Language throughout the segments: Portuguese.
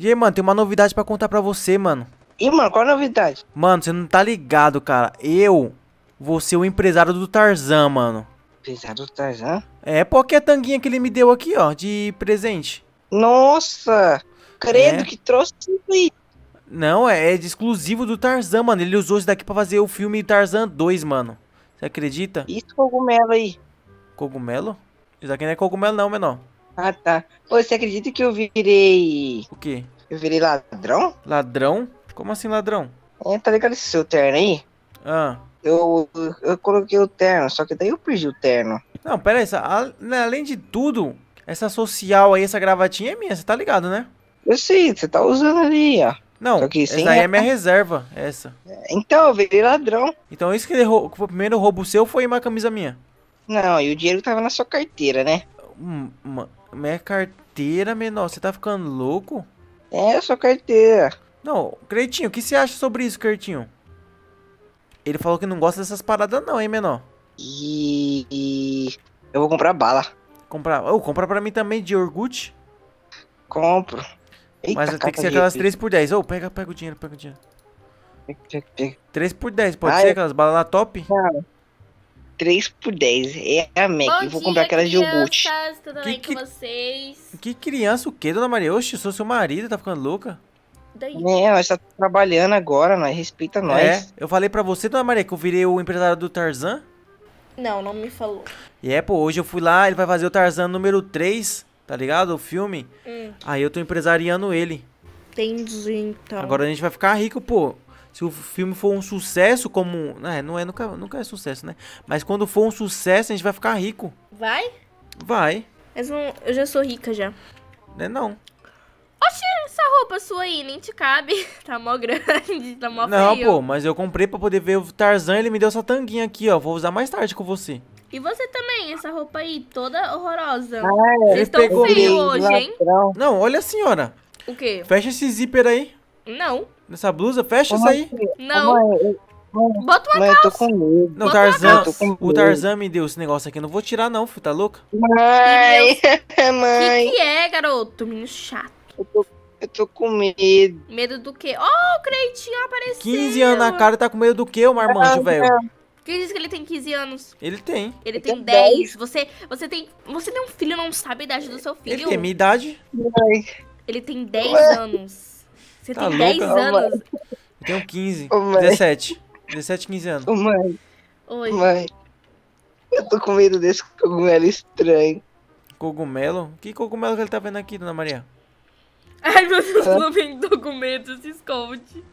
E aí, mano, tem uma novidade pra contar pra você, mano. Ih, mano, qual a novidade? Mano, você não tá ligado, cara. Eu vou ser o empresário do Tarzan, mano. Empresário do Tarzan? É, porque é a tanguinha que ele me deu aqui, ó, de presente. Nossa! Credo é. que trouxe isso aí. Não, é, é exclusivo do Tarzan, mano. Ele usou isso daqui pra fazer o filme Tarzan 2, mano. Você acredita? Isso cogumelo aí. Cogumelo? Isso daqui não é cogumelo não, menor. Ah, tá. Pô, você acredita que eu virei. O quê? Eu virei ladrão? Ladrão? Como assim ladrão? É, tá ligado esse seu terno aí? Ah. Eu, eu coloquei o terno, só que daí eu perdi o terno. Não, pera aí, essa, a, né, além de tudo, essa social aí, essa gravatinha é minha, você tá ligado, né? Eu sei, você tá usando ali, ó. Não, que essa aí é minha reserva, essa. Então, eu virei ladrão. Então isso que, derrou, que o primeiro roubo seu foi uma camisa minha. Não, e o dinheiro tava na sua carteira, né? Minha hum, é carteira, menor, você tá ficando louco? É, sua carteira. Não, Cretinho, o que você acha sobre isso, Cretinho? Ele falou que não gosta dessas paradas não, hein, menor? E... e... Eu vou comprar bala. Comprar... Ô, oh, compra pra mim também de Orgut. Compro. Eita, Mas tem que ser aquelas 3 por 10. Ô, oh, pega, pega o dinheiro, pega o dinheiro. 3 por 10, pode ah, ser é? aquelas balas lá top? Não. 3 por 10. É a Mac. Bom eu vou dia, comprar aquelas crianças, de iogurte. Tudo que, bem que, com vocês? Que criança o quê, dona Maria? Oxe, sou seu marido, tá ficando louca? Daí. É, nós tá trabalhando agora, nós respeita nós. É, eu falei pra você, dona Maria, que eu virei o empresário do Tarzan? Não, não me falou. E é, pô, hoje eu fui lá, ele vai fazer o Tarzan número 3, tá ligado? O filme. Hum. Aí eu tô empresariando ele. Entendi, então. Agora a gente vai ficar rico, pô. Se o filme for um sucesso, como. É, não é, nunca, nunca é sucesso, né? Mas quando for um sucesso, a gente vai ficar rico. Vai? Vai. Mas eu já sou rica já. Não né, não. Oxi, essa roupa sua aí nem te cabe. Tá mó grande, tá mó Não, feio. pô, mas eu comprei pra poder ver o Tarzan ele me deu essa tanguinha aqui, ó. Vou usar mais tarde com você. E você também, essa roupa aí, toda horrorosa. Ah, é, Vocês estão feios hoje, hein? Não, olha a senhora. O quê? Fecha esse zíper aí. Não. Nessa blusa, fecha isso aí. Não. Bota uma Mãe, calça. Eu tô com medo. Não, medo. o Tarzan me deu esse negócio aqui. não vou tirar, não, filho. Tá louco? Mãe, mãe. O que, que, é, garoto? Menino chato. Eu tô, eu tô com medo. Medo do quê? Oh, o Creitinho apareceu. 15 anos na cara tá com medo do quê, o marmanjo, velho? Quem diz que ele tem 15 anos? Ele tem. Ele tem 10. 10. Você, você, tem, você tem um filho não sabe a idade do seu filho? Ele tem minha idade. Mãe. Ele tem 10 anos. Você tá tem louca? 10 anos. eu tenho 15, 17. 17, 15 anos. Ô, mãe. Oi. Mãe. Eu tô com medo desse cogumelo estranho. Cogumelo? Que cogumelo que ele tá vendo aqui, dona Maria? Ai, meu Deus, ah. não vem documento, se esconde.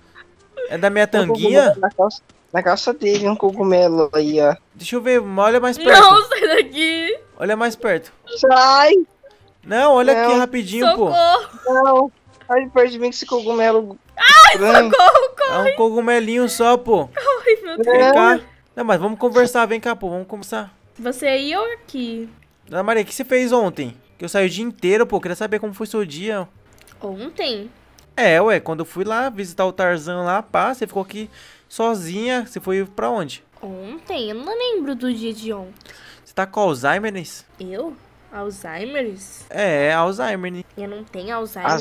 É da minha tanguinha? Na calça, na calça dele, um cogumelo aí, ó. Deixa eu ver, olha mais perto. Não, sai daqui. Olha mais perto. Sai. Não, olha não. aqui rapidinho, Socorro. pô. Não. Ai, perto de mim que esse cogumelo. Ai, branco. socorro, corre. É um cogumelinho só, pô. Corre, meu Deus. Vem cá. Não, mas vamos conversar, vem cá, pô, vamos conversar. Você aí ou aqui? Dona Maria, o que você fez ontem? Que eu saí o dia inteiro, pô, queria saber como foi seu dia. Ontem? É, ué, quando eu fui lá visitar o Tarzan lá, pá, você ficou aqui sozinha, você foi pra onde? Ontem? Eu não lembro do dia de ontem. Você tá com Alzheimer, Nes? Eu? Alzheimer's? É, é, Alzheimer. Né? Eu não tenho Alzheimer?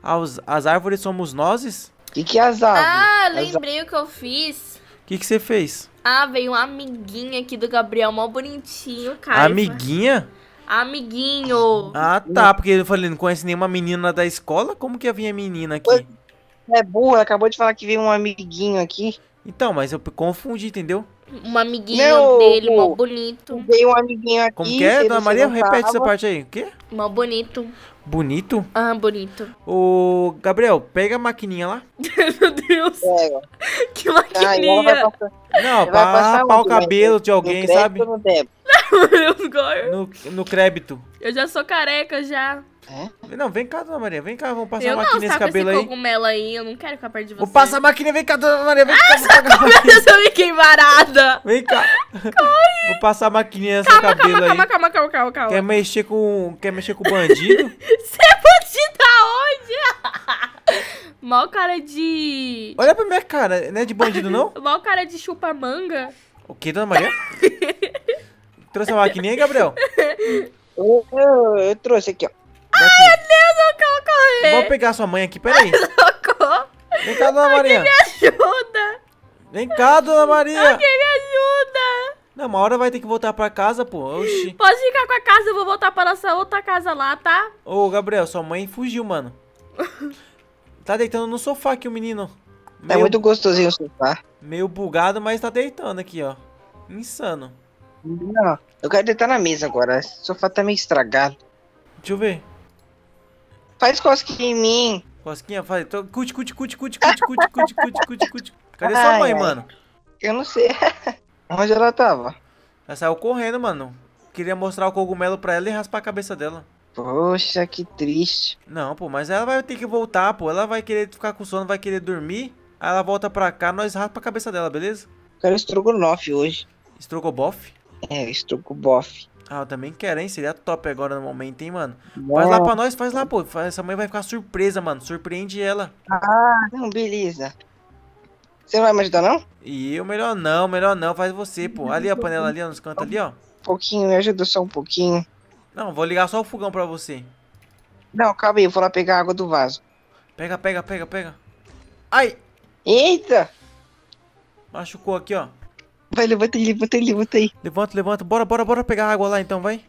As, as árvores somos nós? O que, que é as árvores? Ah, lembrei as... o que eu fiz. O que, que você fez? Ah, veio uma amiguinha aqui do Gabriel, mó bonitinho, cara. Amiguinha? Amiguinho. Ah, tá, porque eu falei, não conhece nenhuma menina da escola? Como que ia vir a menina aqui? É burra, acabou de falar que veio um amiguinho aqui. Então, mas eu confundi, entendeu? um amiguinho dele, mó bonito. veio um amiguinho aqui. Como que é, Dona Maria? Repete essa parte aí. O quê? Mó bonito. Bonito? Ah, bonito. Ô, Gabriel, pega a maquininha lá. Meu Deus. Pega. Que maquininha. passar... Não, pra rapar o cabelo de alguém, no sabe? No, no, no crédito. Eu já sou careca, já. É? Não, vem cá, dona Maria, vem cá, vamos passar eu a máquina nesse cabelo esse aí. cogumelo aí, eu não quero ficar perto de você. Vou passar a máquina, vem cá, dona Maria, vem ah, cá. Meu Deus, eu fiquei varada. Vem cá. Corre. Vou passar a maquininha nesse cabelo calma, aí. Calma, calma, calma, calma, calma. Quer mexer com, quer mexer com bandido? Você é bandido aonde? Mal cara de... Olha pra minha cara, não é de bandido não? Mal cara de chupa-manga. O que, dona Maria? Trouxe a maquininha, Gabriel? Eu, eu, eu trouxe aqui, ó. Ai, meu Deus, quero correr. Vou pegar sua mãe aqui, peraí. socorro. Vem cá, dona Maria. Alguém me ajuda. Vem cá, dona Maria. Alguém me ajuda. Não, uma hora vai ter que voltar pra casa, pô. Oxi. Pode ficar com a casa, eu vou voltar pra nossa outra casa lá, tá? Ô, Gabriel, sua mãe fugiu, mano. tá deitando no sofá aqui o menino. Meio... É muito gostosinho o sofá. Meio bugado, mas tá deitando aqui, ó. Insano. Não, eu quero deitar na mesa agora. O sofá tá meio estragado. Deixa eu ver. Faz cosquinha em mim. Cosquinha, faz. cut cut cut cut cut cut cut cut cut cut cut Cadê sua mãe, mano? Eu não sei. Onde ela tava? Ela saiu correndo, mano. Queria mostrar o cogumelo pra ela e raspar a cabeça dela. Poxa, que triste. Não, pô, mas ela vai ter que voltar, pô. Ela vai querer ficar com sono, vai querer dormir. Aí ela volta pra cá, nós raspa a cabeça dela, beleza? Quero estrogonofe hoje. Estrogobofe? É, estrogobofe. Ah, eu também quero, hein? Seria top agora no momento, hein, mano? Faz lá pra nós, faz lá, pô. Essa mãe vai ficar surpresa, mano. Surpreende ela. Ah, não, beleza. Você não vai me ajudar, não? E eu melhor não, melhor não. Faz você, pô. Ali a panela ali, ó, nos cantos ali, ó. Um pouquinho, me ajuda só um pouquinho. Não, vou ligar só o fogão pra você. Não, calma aí, eu vou lá pegar a água do vaso. Pega, pega, pega, pega. Ai! Eita! Machucou aqui, ó. Vai, levanta ele, levanta ele, levanta aí. Levanta, levanta. Bora, bora, bora pegar água lá então, vai.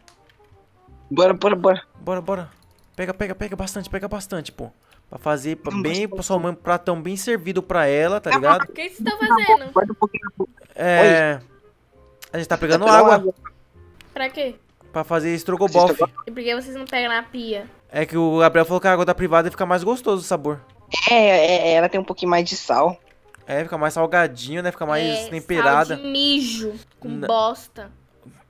Bora, bora, bora. Bora, bora. Pega, pega, pega bastante, pega bastante, pô. Pra fazer pra bem, tá pra sua mãe, um pratão bem servido pra ela, tá ah, ligado? O que vocês estão tá fazendo? É. A gente tá, tá pegando água. água. Pra quê? Pra fazer estrogobofe. E por que vocês não pegam na pia? É que o Gabriel falou que a água da privada fica mais gostoso o sabor. É, é, ela tem um pouquinho mais de sal. É, fica mais salgadinho, né? Fica mais é, temperada. Sal de mijo com Na... bosta.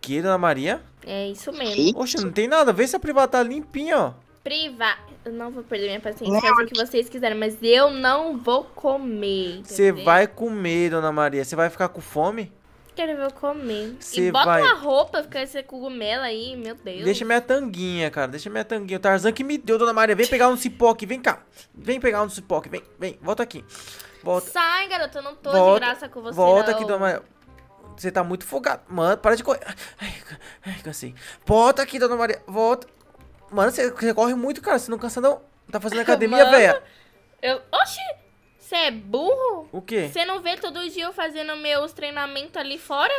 Que, dona Maria? É isso mesmo. Oxe, não tem nada. Vê se a privada tá limpinha, ó. Priva... Eu não vou perder minha paciência, Faz o que vocês quiserem, mas eu não vou comer. Você vai comer, dona Maria. Você vai ficar com fome? Quero ver eu comer. Cê e bota vai... uma roupa, fica esse cogumelo aí, meu Deus. Deixa minha tanguinha, cara. Deixa minha tanguinha. O Tarzan que me deu, dona Maria. Vem pegar um cipó aqui, vem cá. Vem pegar um cipó aqui, vem, vem. Volta aqui. Volta. Sai, garoto, eu não tô volta, de graça com você. Volta não. aqui, dona Você tá muito folgado. Mano, para de correr. Ai, ai, cansei. Assim. Volta aqui, dona Maria. Volta. Mano, você, você corre muito, cara. Você não cansa, não. Tá fazendo academia, velha. Eu... Oxi! Você é burro? O quê? Você não vê todo dia eu fazendo meus treinamentos ali fora?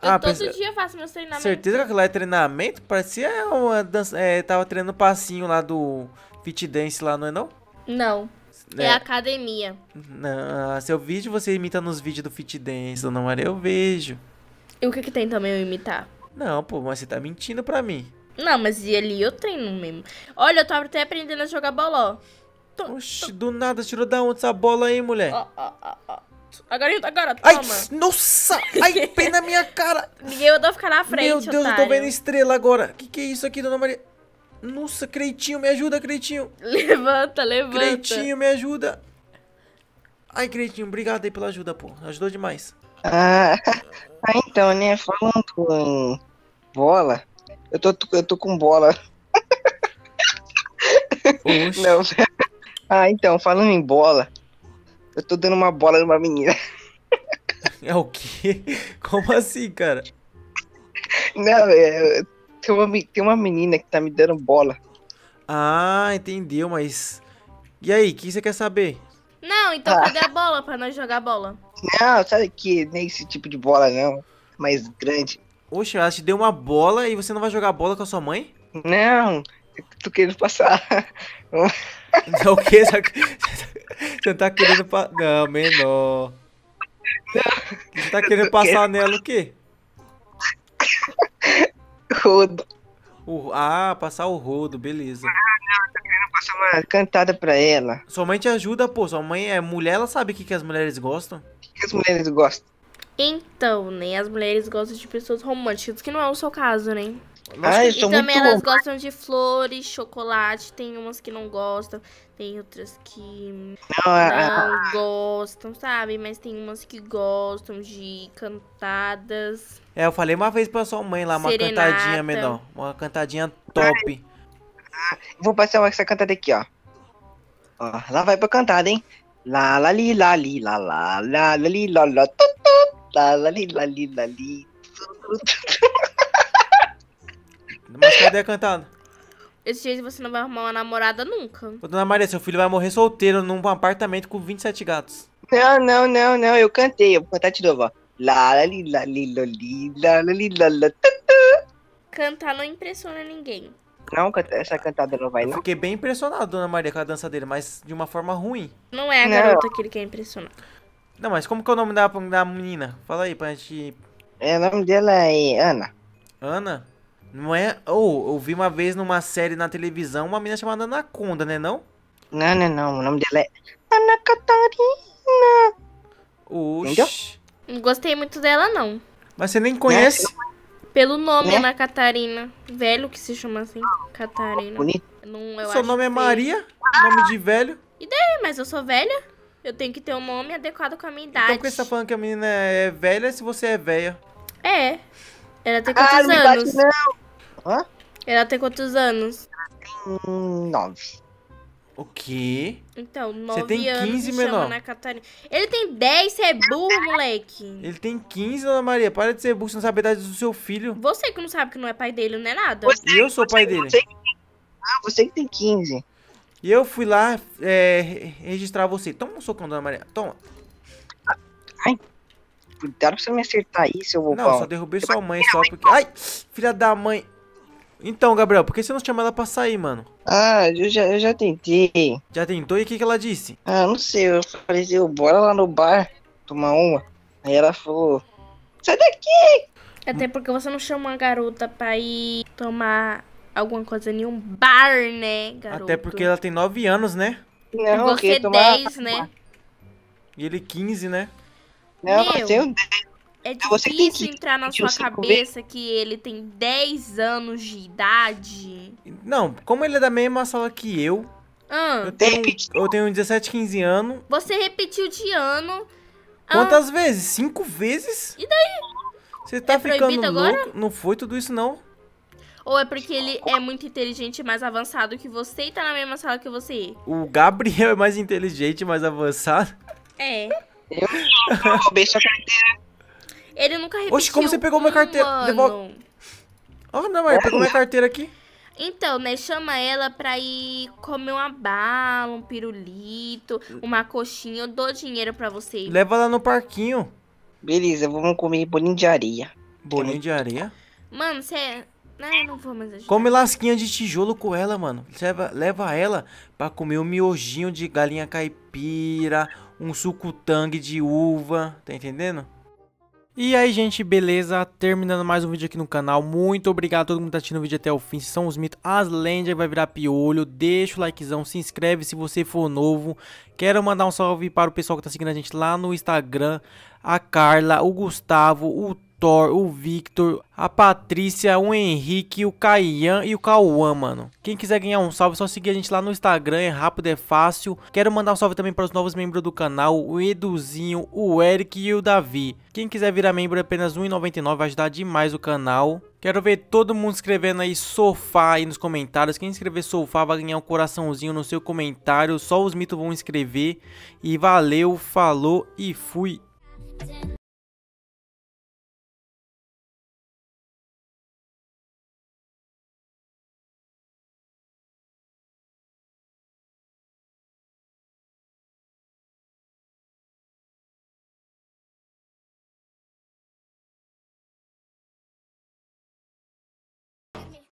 Eu ah, todo pense... É. dia faço meus treinamentos. Certeza que aquilo lá é treinamento? Parecia uma dança... É, tava treinando passinho lá do fit dance lá, não é não? Não. É, é academia. Não, se eu vejo você imita nos vídeos do Fit Dance, Dona Maria, eu vejo. E o que, que tem também eu imitar? Não, pô, mas você tá mentindo pra mim. Não, mas e ali eu treino mesmo. Olha, eu tava até aprendendo a jogar boló. Tô, Oxi, tô... do nada, tirou da onde essa bola aí, mulher? Ó, ó, ó, Agora, agora, Ai, nossa! Ai, bem na minha cara! Ninguém mandou ficar na frente, Meu Deus, otário. eu tô vendo estrela agora. Que que é isso aqui, Dona Maria? Nossa, Creitinho, me ajuda, Creitinho. Levanta, levanta. Creitinho, me ajuda. Ai, Creitinho, obrigado aí pela ajuda, pô. Ajudou demais. Ah, ah então, né? Falando em bola, eu tô, eu tô com bola. Não. Ah, então, falando em bola, eu tô dando uma bola numa menina. É o quê? Como assim, cara? Não, eu é, tem uma, tem uma menina que tá me dando bola. Ah, entendeu, mas. E aí, o que você quer saber? Não, então ah. cadê a bola pra nós jogar bola? Não, sabe que nem esse tipo de bola não. Mais grande. Oxe, ela te deu uma bola e você não vai jogar bola com a sua mãe? Não, tô querendo passar. Não, o quê? Você tá querendo passar. Não, menor. Você tá querendo passar nela o quê? rodo. O, ah, passar o rodo, beleza. Ah, não, passar uma cantada pra ela. Sua mãe te ajuda, pô. Sua mãe é mulher, ela sabe o que, que as mulheres gostam. O que, que as mulheres gostam? Então, né? As mulheres gostam de pessoas românticas, que não é o seu caso, né? Ah, e também elas bom. gostam de flores, chocolate. Tem umas que não gostam, tem outras que não, é, é. não é... gostam, sabe? Mas tem umas que gostam de cantadas. É, eu falei uma vez pra sua mãe lá, uma serenata. cantadinha, menor. Uma cantadinha top. Ah, vou passar essa cantada aqui, ó. ó. Lá vai pra cantada, hein? Lá, lá, li, lá, li, lá, lá, lá, li, lá, lá, lá, lá, li, lá, li, lá, li. Mas cadê a cantada? Esse jeito você não vai arrumar uma namorada nunca. Ô, dona Maria, seu filho vai morrer solteiro num apartamento com 27 gatos. Não, não, não, não. Eu cantei. Eu vou cantar de novo, ó. Cantar não impressiona ninguém. Não, essa cantada não vai, não. Eu fiquei bem impressionado, dona Maria, com a dança dele, mas de uma forma ruim. Não é a não. garota que ele quer impressionar. Não, mas como que é o nome da, da menina? Fala aí pra gente. É, o nome dela é Ana. Ana? Não é? Ou oh, eu vi uma vez numa série na televisão uma menina chamada Anaconda, né não? Não, não, é não. O nome dela é Ana Catarina. Oxi. Não gostei muito dela, não. Mas você nem conhece? Né? Pelo nome, né? Ana Catarina. Velho que se chama assim. Catarina. Bonito. Não, eu Seu nome é Maria? Nome de velho? E daí? Mas eu sou velha? Eu tenho que ter um nome adequado com a minha idade. Então por que você tá falando que a menina é velha se você é velha? É. Ela tem quantos ah, anos? Não, Hã? Ela tem quantos anos? Ela tem hum, nove. O quê? Então, nove tem 15, anos e Catarina. Ele tem 10, você é burro, moleque. Ele tem 15, Ana Maria. Para de ser burro, você não sabe a idade do seu filho. Você que não sabe que não é pai dele, não é nada. Você, eu sou você, pai dele. Você, ah, você que tem 15. E eu fui lá é, registrar você. Toma um socão, Dona Maria. Toma. Ai, cuidado pra você me acertar isso, eu vou Não, só derrubei eu sua mãe só porque... Ai, filha da mãe. Então, Gabriel, por que você não chama ela pra sair, mano? Ah, eu já, eu já tentei. Já tentou e o que, que ela disse? Ah, não sei, eu falei assim, bora lá no bar tomar uma. Aí ela falou, sai daqui! Até porque você não chama a garota pra ir tomar alguma coisa em um bar, né, garoto? Até porque ela tem 9 anos, né? Não, e você 10, tomar... né? E ele 15, né? Não, Meu. eu tenho 10. É difícil que, entrar na sua cabeça que ele tem 10 anos de idade. Não, como ele é da mesma sala que eu. Ah, eu, tenho, eu tenho 17, 15 anos. Você repetiu de ano. Quantas ah, vezes? Cinco vezes? E daí? Você tá é ficando louco? Agora? Não foi tudo isso, não. Ou é porque ele é muito inteligente e mais avançado que você e tá na mesma sala que você? O Gabriel é mais inteligente e mais avançado? É. Eu roubei sua carteira ele nunca repetiu. Oxe, como você pegou um minha carteira? Devolve. Oh, não, mas pegou minha é. carteira aqui. Então, né, chama ela pra ir comer uma bala, um pirulito, uma coxinha. Eu dou dinheiro pra você Leva lá no parquinho. Beleza, vamos comer bolinho de areia. Bolinho de areia? Mano, você... É- não, não vou mais ajudar. Come lasquinha de tijolo com ela, mano. Leva, leva ela pra comer um miojinho de galinha caipira, um suco tangue de uva, tá entendendo? E aí, gente, beleza? Terminando mais um vídeo aqui no canal. Muito obrigado a todo mundo que tá assistindo o vídeo até o fim. Se são os mitos, as lendas vai virar piolho. Deixa o likezão, se inscreve se você for novo. Quero mandar um salve para o pessoal que tá seguindo a gente lá no Instagram. A Carla, o Gustavo, o Thor, o Victor, a Patrícia, o Henrique, o Caian e o Cauã, mano. Quem quiser ganhar um salve, é só seguir a gente lá no Instagram, é rápido, é fácil. Quero mandar um salve também para os novos membros do canal, o Eduzinho, o Eric e o Davi. Quem quiser virar membro é apenas R$1,99, vai ajudar demais o canal. Quero ver todo mundo escrevendo aí sofá aí nos comentários. Quem escrever sofá vai ganhar um coraçãozinho no seu comentário. Só os mitos vão escrever. E valeu, falou e fui.